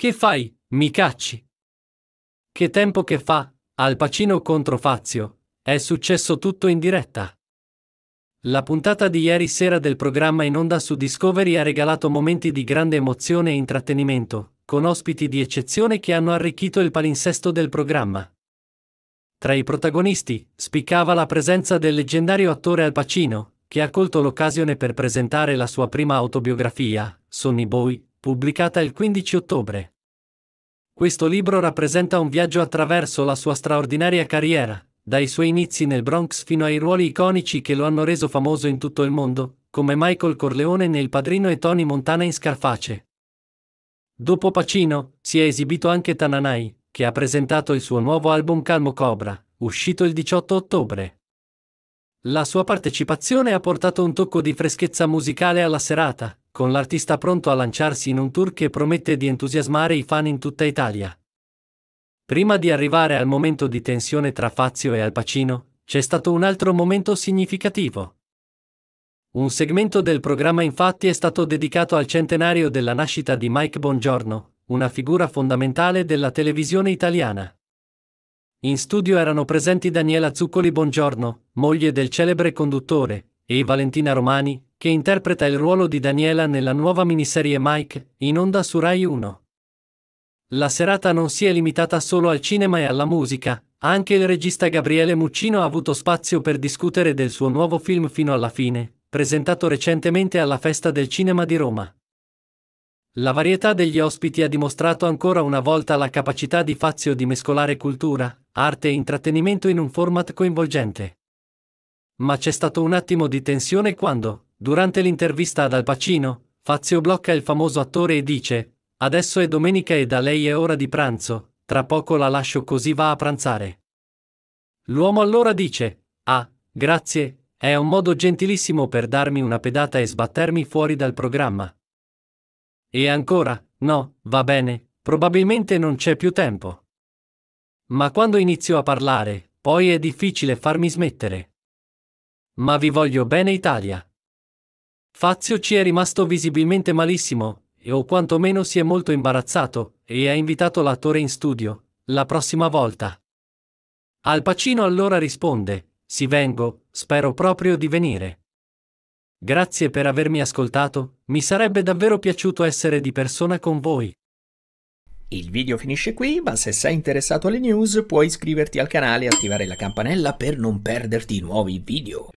Che fai, mi cacci? Che tempo che fa, Al Pacino contro Fazio, è successo tutto in diretta. La puntata di ieri sera del programma in onda su Discovery ha regalato momenti di grande emozione e intrattenimento, con ospiti di eccezione che hanno arricchito il palinsesto del programma. Tra i protagonisti, spiccava la presenza del leggendario attore Al Pacino, che ha colto l'occasione per presentare la sua prima autobiografia, Sonny Boy, pubblicata il 15 ottobre. Questo libro rappresenta un viaggio attraverso la sua straordinaria carriera, dai suoi inizi nel Bronx fino ai ruoli iconici che lo hanno reso famoso in tutto il mondo, come Michael Corleone nel Padrino e Tony Montana in Scarface. Dopo Pacino, si è esibito anche Tananai, che ha presentato il suo nuovo album Calmo Cobra, uscito il 18 ottobre. La sua partecipazione ha portato un tocco di freschezza musicale alla serata, con l'artista pronto a lanciarsi in un tour che promette di entusiasmare i fan in tutta Italia. Prima di arrivare al momento di tensione tra Fazio e Al Pacino, c'è stato un altro momento significativo. Un segmento del programma infatti è stato dedicato al centenario della nascita di Mike Bongiorno, una figura fondamentale della televisione italiana. In studio erano presenti Daniela Zuccoli Bongiorno, moglie del celebre conduttore, e Valentina Romani, che interpreta il ruolo di Daniela nella nuova miniserie Mike, in onda su Rai 1. La serata non si è limitata solo al cinema e alla musica, anche il regista Gabriele Muccino ha avuto spazio per discutere del suo nuovo film fino alla fine, presentato recentemente alla Festa del Cinema di Roma. La varietà degli ospiti ha dimostrato ancora una volta la capacità di Fazio di mescolare cultura, arte e intrattenimento in un format coinvolgente. Ma c'è stato un attimo di tensione quando, Durante l'intervista ad Al Pacino, Fazio blocca il famoso attore e dice: Adesso è domenica e da lei è ora di pranzo, tra poco la lascio così va a pranzare. L'uomo allora dice: Ah, grazie, è un modo gentilissimo per darmi una pedata e sbattermi fuori dal programma. E ancora, no, va bene, probabilmente non c'è più tempo. Ma quando inizio a parlare, poi è difficile farmi smettere. Ma vi voglio bene Italia. Fazio ci è rimasto visibilmente malissimo, e o quantomeno si è molto imbarazzato, e ha invitato l'attore in studio, la prossima volta. Al Pacino allora risponde, Si vengo, spero proprio di venire. Grazie per avermi ascoltato, mi sarebbe davvero piaciuto essere di persona con voi. Il video finisce qui, ma se sei interessato alle news puoi iscriverti al canale e attivare la campanella per non perderti nuovi video.